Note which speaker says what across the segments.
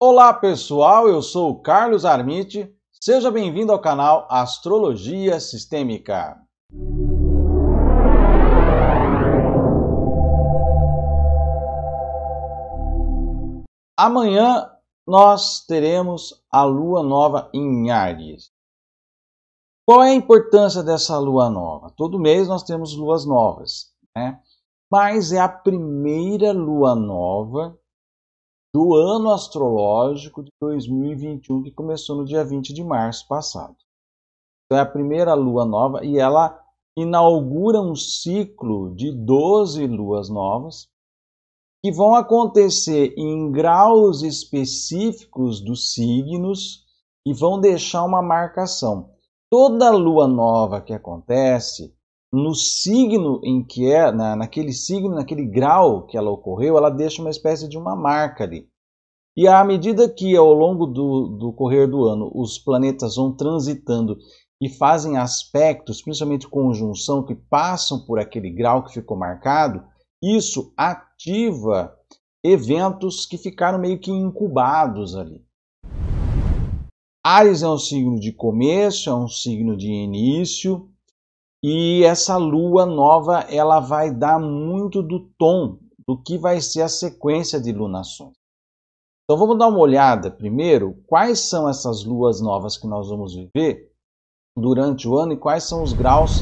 Speaker 1: Olá pessoal, eu sou o Carlos Armite, seja bem-vindo ao canal Astrologia Sistêmica. Amanhã nós teremos a lua nova em Ares. Qual é a importância dessa lua nova? Todo mês nós temos luas novas, né? mas é a primeira lua nova do ano astrológico de 2021, que começou no dia 20 de março passado. Então é a primeira lua nova e ela inaugura um ciclo de 12 luas novas que vão acontecer em graus específicos dos signos e vão deixar uma marcação. Toda lua nova que acontece, no signo em que é, na, naquele signo, naquele grau que ela ocorreu, ela deixa uma espécie de uma marca ali. E à medida que ao longo do, do correr do ano os planetas vão transitando e fazem aspectos, principalmente conjunção, que passam por aquele grau que ficou marcado, isso ativa eventos que ficaram meio que incubados ali. Ares é um signo de começo, é um signo de início, e essa lua nova, ela vai dar muito do tom do que vai ser a sequência de lunações. Então vamos dar uma olhada primeiro quais são essas luas novas que nós vamos viver durante o ano e quais são os graus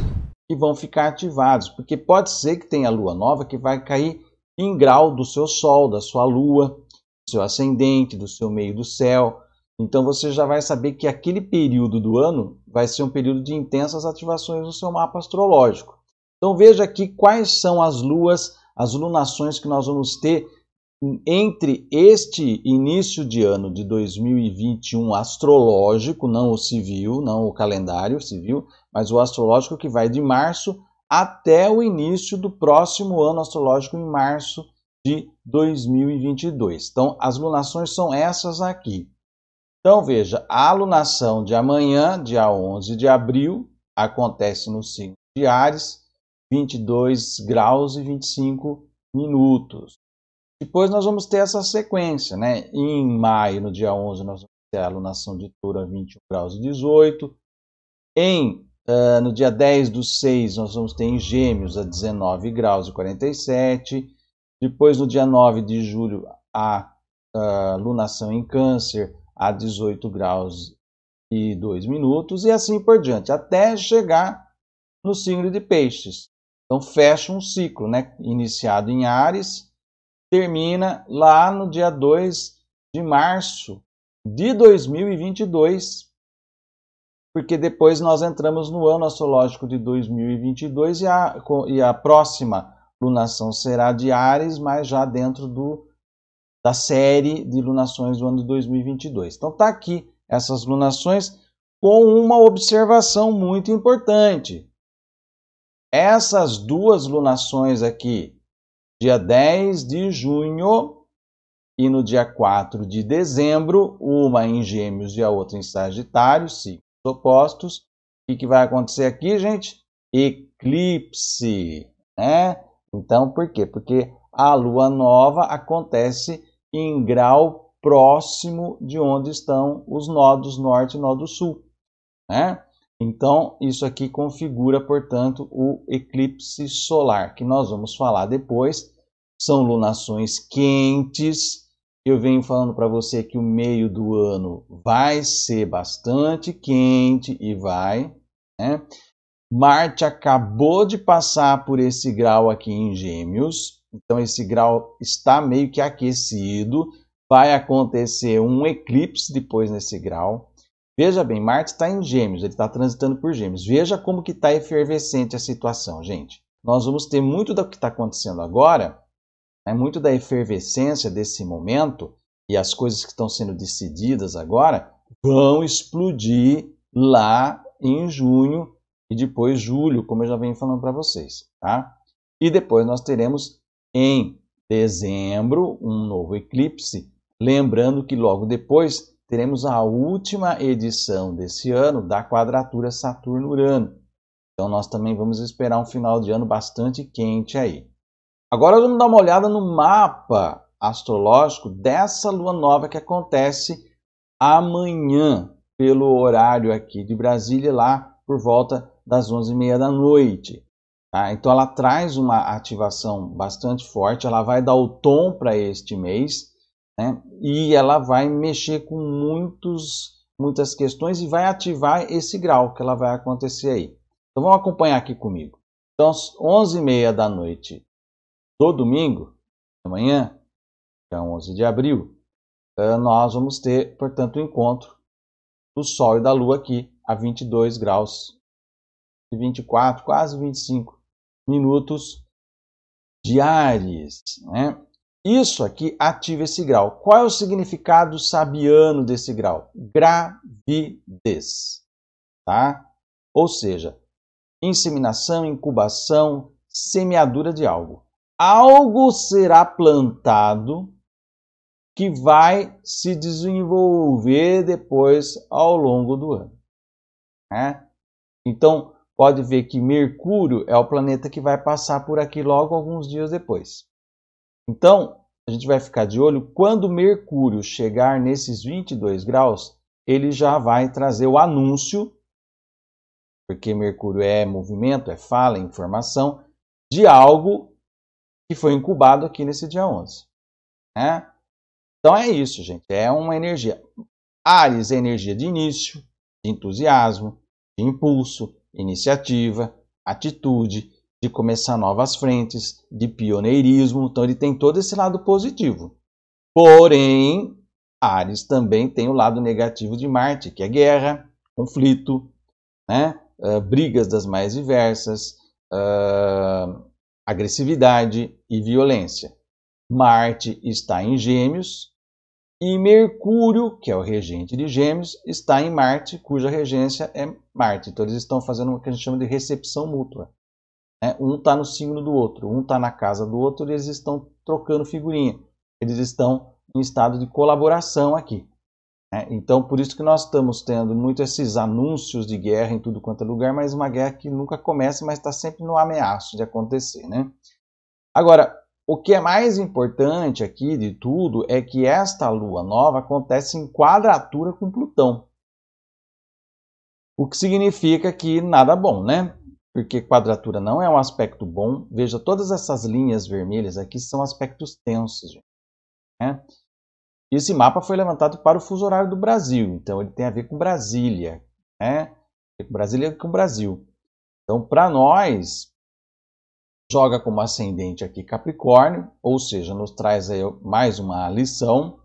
Speaker 1: que vão ficar ativados, porque pode ser que tenha lua nova que vai cair em grau do seu sol, da sua lua, do seu ascendente, do seu meio do céu, então você já vai saber que aquele período do ano vai ser um período de intensas ativações no seu mapa astrológico. Então veja aqui quais são as luas, as lunações que nós vamos ter entre este início de ano de 2021 astrológico, não o civil, não o calendário civil, mas o astrológico que vai de março até o início do próximo ano astrológico em março de 2022. Então, as lunações são essas aqui. Então veja, a alunação de amanhã, dia 11 de abril, acontece no signo de Ares, 22 graus e 25 minutos. Depois nós vamos ter essa sequência, né? Em maio, no dia 11, nós vamos ter a alunação de Touro a 21 graus e 18. Em, uh, no dia 10 do 6, nós vamos ter em Gêmeos a 19 graus e 47. Depois, no dia 9 de julho, a uh, em Câncer a 18 graus e 2 minutos e assim por diante, até chegar no signo de peixes. Então fecha um ciclo, né? Iniciado em Ares, termina lá no dia 2 de março de 2022, porque depois nós entramos no ano astrológico de 2022 e a, e a próxima lunação será de Ares, mas já dentro do da série de lunações do ano de 2022. Então tá aqui essas lunações com uma observação muito importante. Essas duas lunações aqui, dia 10 de junho e no dia 4 de dezembro, uma em Gêmeos e a outra em Sagitário, signos opostos. O que, que vai acontecer aqui, gente? Eclipse, né? Então, por quê? Porque a lua nova acontece em grau próximo de onde estão os nodos norte e nodo sul. Né? Então, isso aqui configura, portanto, o eclipse solar, que nós vamos falar depois. São lunações quentes. Eu venho falando para você que o meio do ano vai ser bastante quente e vai. Né? Marte acabou de passar por esse grau aqui em Gêmeos então esse grau está meio que aquecido, vai acontecer um eclipse depois nesse grau. Veja bem, Marte está em Gêmeos, ele está transitando por Gêmeos. Veja como que está efervescente a situação, gente. Nós vamos ter muito do que está acontecendo agora, é né, muito da efervescência desse momento e as coisas que estão sendo decididas agora vão explodir lá em junho e depois julho, como eu já venho falando para vocês, tá? E depois nós teremos em dezembro, um novo eclipse. Lembrando que logo depois teremos a última edição desse ano da quadratura Saturno-Urano. Então nós também vamos esperar um final de ano bastante quente aí. Agora vamos dar uma olhada no mapa astrológico dessa lua nova que acontece amanhã, pelo horário aqui de Brasília, lá por volta das 11h30 da noite. Tá? Então ela traz uma ativação bastante forte, ela vai dar o tom para este mês né? e ela vai mexer com muitos, muitas questões e vai ativar esse grau que ela vai acontecer aí. Então vamos acompanhar aqui comigo. Então, às 11h30 da noite do domingo, amanhã, que é 11 de abril, eh, nós vamos ter, portanto, o um encontro do Sol e da Lua aqui a 22 graus e 24, quase 25 minutos diários. Né? Isso aqui ativa esse grau. Qual é o significado sabiano desse grau? Gravidez. Tá? Ou seja, inseminação, incubação, semeadura de algo. Algo será plantado que vai se desenvolver depois ao longo do ano. Né? Então, pode ver que Mercúrio é o planeta que vai passar por aqui logo alguns dias depois. Então, a gente vai ficar de olho quando Mercúrio chegar nesses 22 graus, ele já vai trazer o anúncio, porque Mercúrio é movimento, é fala, é informação, de algo que foi incubado aqui nesse dia 11. Né? Então é isso, gente. É uma energia. Ares é energia de início, de entusiasmo, de impulso, iniciativa, atitude, de começar novas frentes, de pioneirismo. Então, ele tem todo esse lado positivo. Porém, Ares também tem o lado negativo de Marte, que é guerra, conflito, né? Uh, brigas das mais diversas, uh, agressividade e violência. Marte está em Gêmeos, e Mercúrio, que é o regente de Gêmeos, está em Marte, cuja regência é Marte. Então eles estão fazendo o que a gente chama de recepção mútua. Né? Um está no signo do outro, um está na casa do outro, e eles estão trocando figurinha. Eles estão em estado de colaboração aqui. Né? Então por isso que nós estamos tendo muito esses anúncios de guerra em tudo quanto é lugar, mas uma guerra que nunca começa, mas está sempre no ameaço de acontecer. Né? Agora, o que é mais importante aqui de tudo é que esta lua nova acontece em quadratura com Plutão. O que significa que nada bom, né? Porque quadratura não é um aspecto bom. Veja, todas essas linhas vermelhas aqui são aspectos tensos. Gente, né? Esse mapa foi levantado para o fuso horário do Brasil, então ele tem a ver com Brasília. Né? Brasília com Brasil. Então, para nós, joga como ascendente aqui Capricórnio, ou seja, nos traz aí mais uma lição,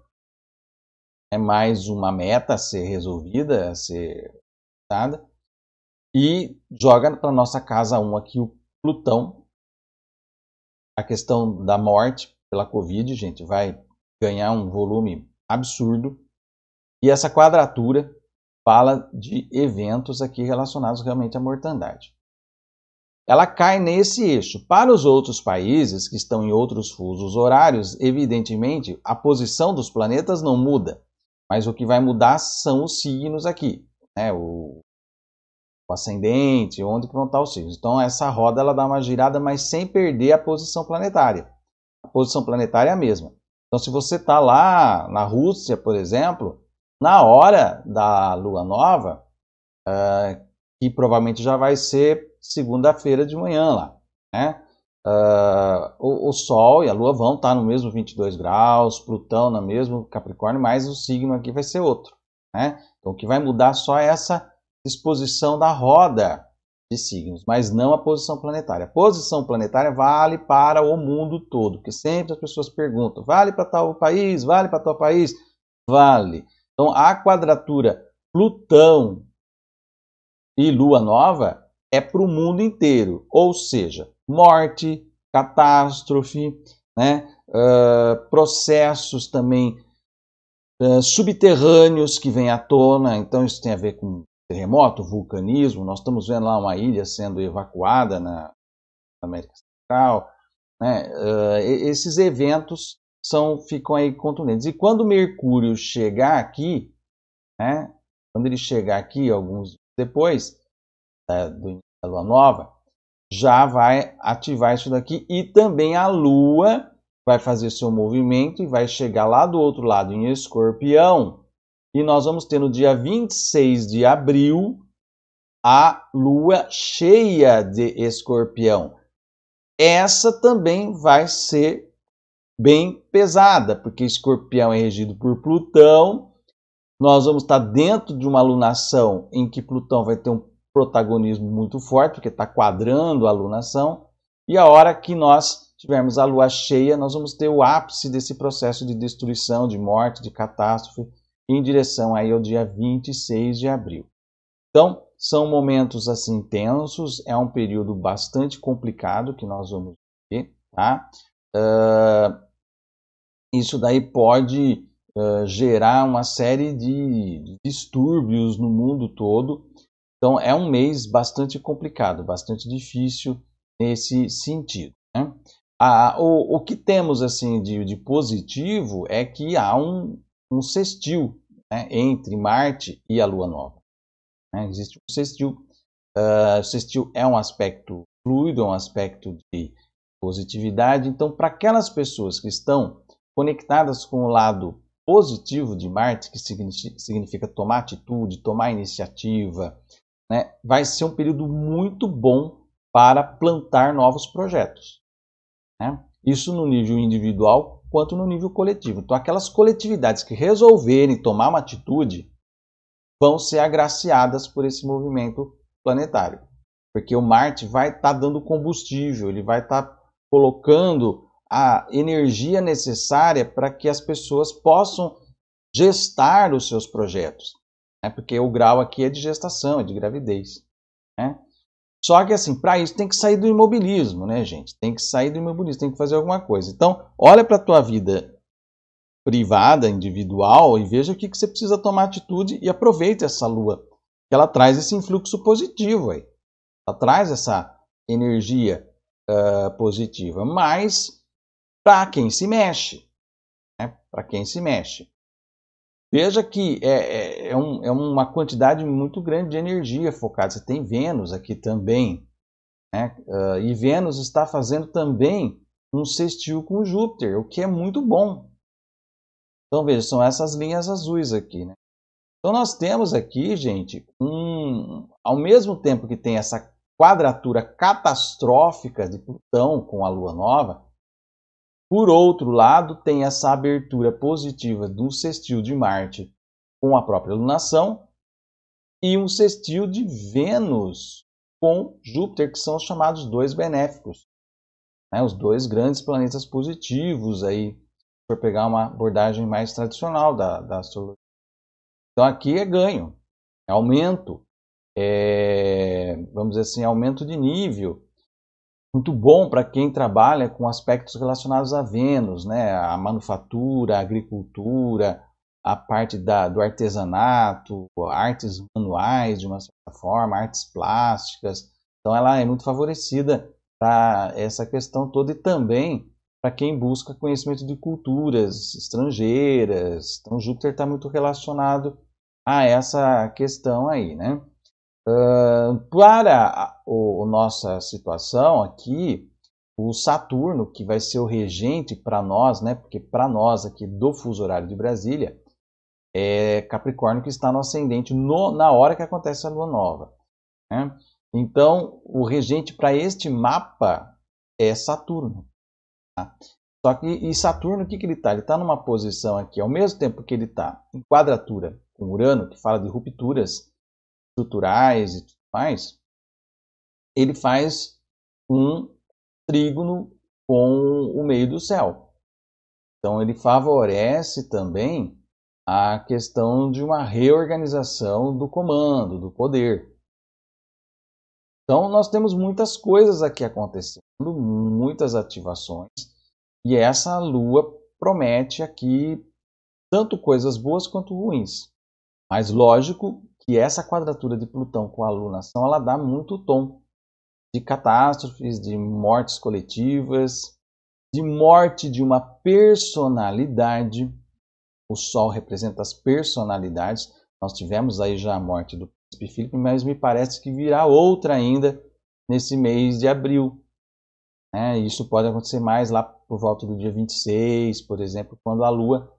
Speaker 1: é mais uma meta a ser resolvida, a ser dada, e joga para nossa casa 1 aqui o Plutão, a questão da morte pela Covid, gente, vai ganhar um volume absurdo, e essa quadratura fala de eventos aqui relacionados realmente à mortandade ela cai nesse eixo. Para os outros países que estão em outros fusos horários, evidentemente a posição dos planetas não muda, mas o que vai mudar são os signos aqui, né? o, o ascendente, onde vão estar os signos. Então essa roda ela dá uma girada, mas sem perder a posição planetária. A posição planetária é a mesma. Então se você está lá na Rússia, por exemplo, na hora da lua nova, uh, que provavelmente já vai ser segunda-feira de manhã lá, né? Uh, o, o, Sol e a Lua vão estar tá no mesmo 22 graus, Plutão na mesmo Capricórnio, mas o signo aqui vai ser outro, né? Então o que vai mudar só é essa disposição da roda de signos, mas não a posição planetária. A posição planetária vale para o mundo todo, porque sempre as pessoas perguntam: vale para tal país? Vale para tal país? Vale. Então a quadratura Plutão e Lua Nova é para o mundo inteiro, ou seja, morte, catástrofe, né? Uh, processos também uh, subterrâneos que vêm à tona, então isso tem a ver com terremoto, vulcanismo, nós estamos vendo lá uma ilha sendo evacuada na América Central, né? Uh, esses eventos são ficam aí contundentes. E quando Mercúrio chegar aqui, né? quando ele chegar aqui alguns depois, né, do da lua nova, já vai ativar isso daqui e também a lua vai fazer seu movimento e vai chegar lá do outro lado em escorpião. E nós vamos ter no dia 26 de abril a lua cheia de escorpião. Essa também vai ser bem pesada, porque escorpião é regido por Plutão. Nós vamos estar dentro de uma alunação em que Plutão vai ter um protagonismo muito forte, porque está quadrando a lunação, e a hora que nós tivermos a lua cheia, nós vamos ter o ápice desse processo de destruição, de morte, de catástrofe, em direção aí ao dia 26 de abril. Então, são momentos assim tensos, é um período bastante complicado que nós vamos ver, tá? Uh, isso daí pode uh, gerar uma série de, de distúrbios no mundo todo, então é um mês bastante complicado, bastante difícil nesse sentido. Né? o, o, que temos assim de, de, positivo é que há um, um sextil né, entre Marte e a Lua Nova. Né? Existe um sextil. Uh, o sextil é um aspecto fluido, é um aspecto de positividade. Então, para aquelas pessoas que estão conectadas com o lado positivo de Marte, que significa tomar atitude, tomar iniciativa, né, vai ser um período muito bom para plantar novos projetos. Né? Isso no nível individual quanto no nível coletivo. Então, aquelas coletividades que resolverem tomar uma atitude vão ser agraciadas por esse movimento planetário. Porque o Marte vai estar tá dando combustível, ele vai estar tá colocando a energia necessária para que as pessoas possam gestar os seus projetos né? porque o grau aqui é de gestação, é de gravidez. Né? Só que assim, para isso tem que sair do imobilismo, né, gente? Tem que sair do imobilismo, tem que fazer alguma coisa. Então, olha para a tua vida privada, individual, e veja o que, que você precisa tomar atitude e aproveite essa lua, que ela traz esse influxo positivo aí. Ela traz essa energia uh, positiva, mas para quem se mexe, né? para quem se mexe. Veja que é, é, é, um, é uma quantidade muito grande de energia focada. Você tem Vênus aqui também. Né? Uh, e Vênus está fazendo também um sextil com Júpiter, o que é muito bom. Então veja, são essas linhas azuis aqui. Né? Então nós temos aqui, gente, um, ao mesmo tempo que tem essa quadratura catastrófica de Plutão com a Lua Nova, por outro lado, tem essa abertura positiva do sextil de Marte com a própria lunação e um sextil de Vênus com Júpiter, que são os chamados dois benéficos, né? os dois grandes planetas positivos aí, se pegar uma abordagem mais tradicional da, da astrologia. Então aqui é ganho, é aumento, é, vamos dizer assim, aumento de nível, muito bom para quem trabalha com aspectos relacionados a Vênus, né? A manufatura, a agricultura, a parte da, do artesanato, artes manuais de uma certa forma, artes plásticas. Então ela é muito favorecida para essa questão toda e também para quem busca conhecimento de culturas estrangeiras. Então Júpiter está muito relacionado a essa questão aí, né? Uh, para o, o nossa situação aqui, o Saturno, que vai ser o regente para nós, né? Porque para nós aqui do fuso horário de Brasília, é Capricórnio que está no ascendente no, na hora que acontece a lua nova. Né? Então, o regente para este mapa é Saturno. Tá? Só que e Saturno, o que, que ele está? Ele está numa posição aqui, ao mesmo tempo que ele está em quadratura com Urano, que fala de rupturas estruturais e tudo mais, ele faz um trígono com o meio do céu. Então ele favorece também a questão de uma reorganização do comando, do poder. Então nós temos muitas coisas aqui acontecendo, muitas ativações, e essa lua promete aqui tanto coisas boas quanto ruins. Mas lógico que essa quadratura de Plutão com a lunação ela dá muito tom de catástrofes, de mortes coletivas, de morte de uma personalidade. O Sol representa as personalidades. Nós tivemos aí já a morte do príncipe Filipe, mas me parece que virá outra ainda nesse mês de abril. É, isso pode acontecer mais lá por volta do dia 26, por exemplo, quando a Lua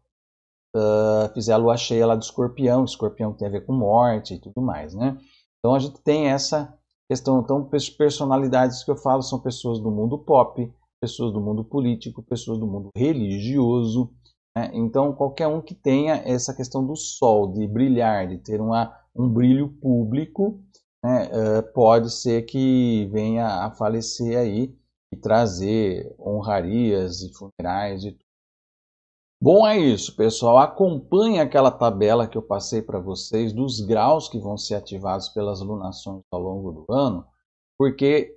Speaker 1: uh, fizer a Lua cheia lá do Escorpião. O escorpião tem a ver com morte e tudo mais, né? Então a gente tem essa questão, então, personalidades que eu falo são pessoas do mundo pop, pessoas do mundo político, pessoas do mundo religioso. Né? Então, qualquer um que tenha essa questão do sol, de brilhar, de ter uma, um brilho público, né? uh, pode ser que venha a falecer aí e trazer honrarias e funerais e Bom, é isso, pessoal. Acompanhe aquela tabela que eu passei para vocês dos graus que vão ser ativados pelas lunações ao longo do ano, porque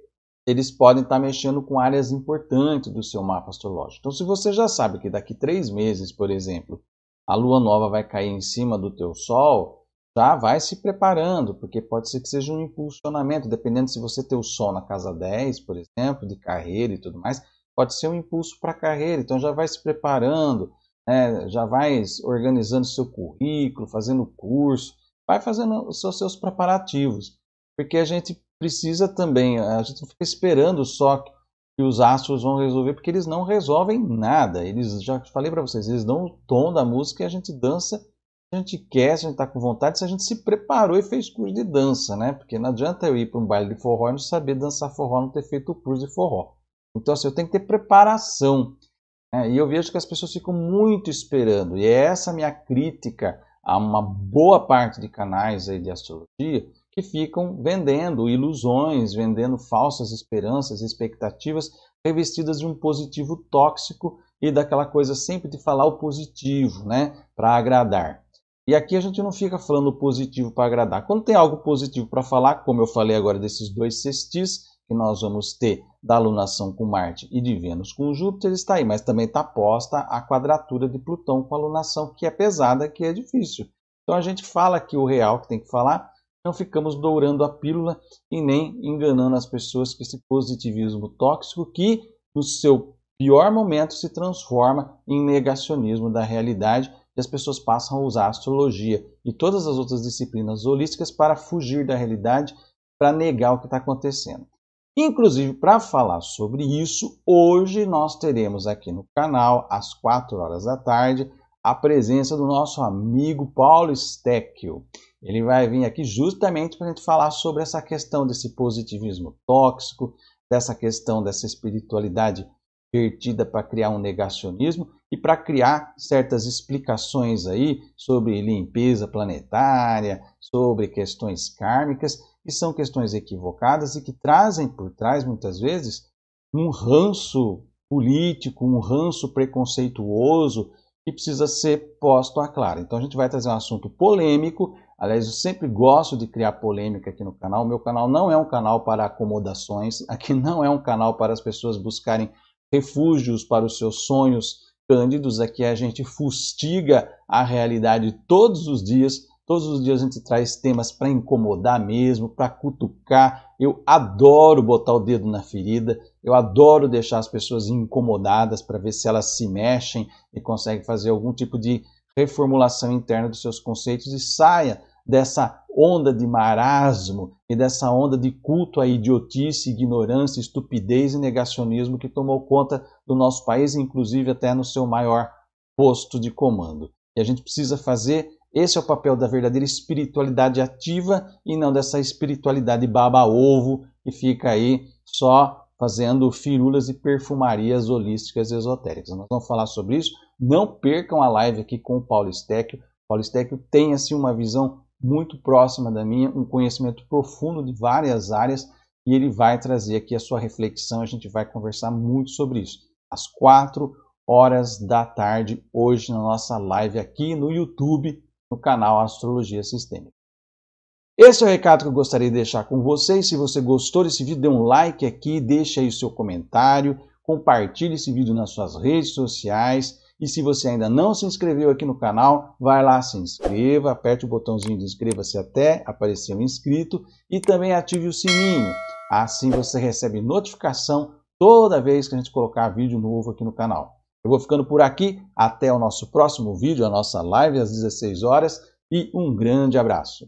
Speaker 1: eles podem estar mexendo com áreas importantes do seu mapa astrológico. Então, se você já sabe que daqui três meses, por exemplo, a lua nova vai cair em cima do teu sol, já tá? vai se preparando, porque pode ser que seja um impulsionamento, dependendo se você tem o sol na casa 10, por exemplo, de carreira e tudo mais, pode ser um impulso para a carreira, então já vai se preparando né, já vai organizando seu currículo, fazendo curso, vai fazendo os seus preparativos, porque a gente precisa também, a gente não fica esperando só que os astros vão resolver, porque eles não resolvem nada. Eles, já falei para vocês, eles dão o tom da música e a gente dança se a gente quer, se a gente está com vontade, se a gente se preparou e fez curso de dança, né? Porque não adianta eu ir para um baile de forró e não saber dançar forró, não ter feito o curso de forró. Então, assim, eu tenho que ter preparação. É, e eu vejo que as pessoas ficam muito esperando. E é essa minha crítica a uma boa parte de canais aí de astrologia que ficam vendendo ilusões, vendendo falsas esperanças, expectativas revestidas de um positivo tóxico e daquela coisa sempre de falar o positivo, né, para agradar. E aqui a gente não fica falando positivo para agradar. Quando tem algo positivo para falar, como eu falei agora desses dois cestis, que nós vamos ter da alunação com Marte e de Vênus com Júpiter está aí, mas também está posta a quadratura de Plutão com a alunação, que é pesada, que é difícil. Então a gente fala aqui o real que tem que falar, não ficamos dourando a pílula e nem enganando as pessoas com esse positivismo tóxico que, no seu pior momento, se transforma em negacionismo da realidade e as pessoas passam a usar a astrologia e todas as outras disciplinas holísticas para fugir da realidade, para negar o que está acontecendo. Inclusive, para falar sobre isso, hoje nós teremos aqui no canal, às 4 horas da tarde, a presença do nosso amigo Paulo Stecchio. Ele vai vir aqui justamente para a gente falar sobre essa questão desse positivismo tóxico, dessa questão dessa espiritualidade vertida para criar um negacionismo e para criar certas explicações aí sobre limpeza planetária, sobre questões kármicas que são questões equivocadas e que trazem por trás, muitas vezes, um ranço político, um ranço preconceituoso que precisa ser posto à clara. Então a gente vai trazer um assunto polêmico. Aliás, eu sempre gosto de criar polêmica aqui no canal. O meu canal não é um canal para acomodações, aqui não é um canal para as pessoas buscarem refúgios para os seus sonhos cândidos. Aqui a gente fustiga a realidade todos os dias Todos os dias a gente traz temas para incomodar mesmo, para cutucar. Eu adoro botar o dedo na ferida, eu adoro deixar as pessoas incomodadas para ver se elas se mexem e conseguem fazer algum tipo de reformulação interna dos seus conceitos e saia dessa onda de marasmo e dessa onda de culto à idiotice, ignorância, estupidez e negacionismo que tomou conta do nosso país, inclusive até no seu maior posto de comando. E a gente precisa fazer esse é o papel da verdadeira espiritualidade ativa e não dessa espiritualidade baba-ovo que fica aí só fazendo firulas e perfumarias holísticas esotéricas. Nós vamos falar sobre isso. Não percam a live aqui com o Paulo Stecchio. O Paulo Stecchio tem assim uma visão muito próxima da minha, um conhecimento profundo de várias áreas e ele vai trazer aqui a sua reflexão. A gente vai conversar muito sobre isso às quatro horas da tarde hoje na nossa live aqui no YouTube no canal Astrologia Sistêmica. Esse é o recado que eu gostaria de deixar com vocês. Se você gostou desse vídeo, dê um like aqui, deixe aí o seu comentário, compartilhe esse vídeo nas suas redes sociais. E se você ainda não se inscreveu aqui no canal, vai lá, se inscreva, aperte o botãozinho de inscreva-se até aparecer um inscrito e também ative o sininho. Assim você recebe notificação toda vez que a gente colocar vídeo novo aqui no canal. Eu vou ficando por aqui. Até o nosso próximo vídeo, a nossa live às 16 horas. E um grande abraço.